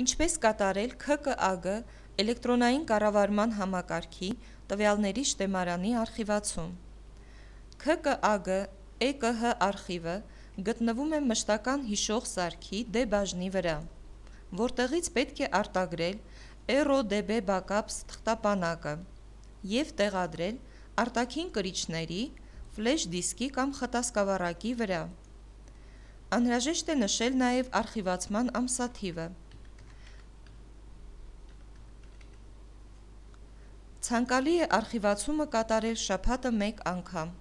ինչպես կատարել ՔԿԱԳ էլեկտրոնային կառավարման համակարգի տվյալների շտեմարանի արխիվացում։ ՔԿԱԳ ԵԿՀ արխիվը գտնվում է մշտական հիշող սարքի D դե բաժնի վրա, որտեղից պետք է արտագրել RODB backups թղթապանակը եւ տեղադրել արտաքին կրիչների ֆլեշ դիսկի կամ խտասկավառակի վրա։ Անհրաժեշտ է նշել նաև արխիվացման ամսաթիվը 2019 Ցանկալի է արխիվացումը կատարել շաբաթը 1 անգամ։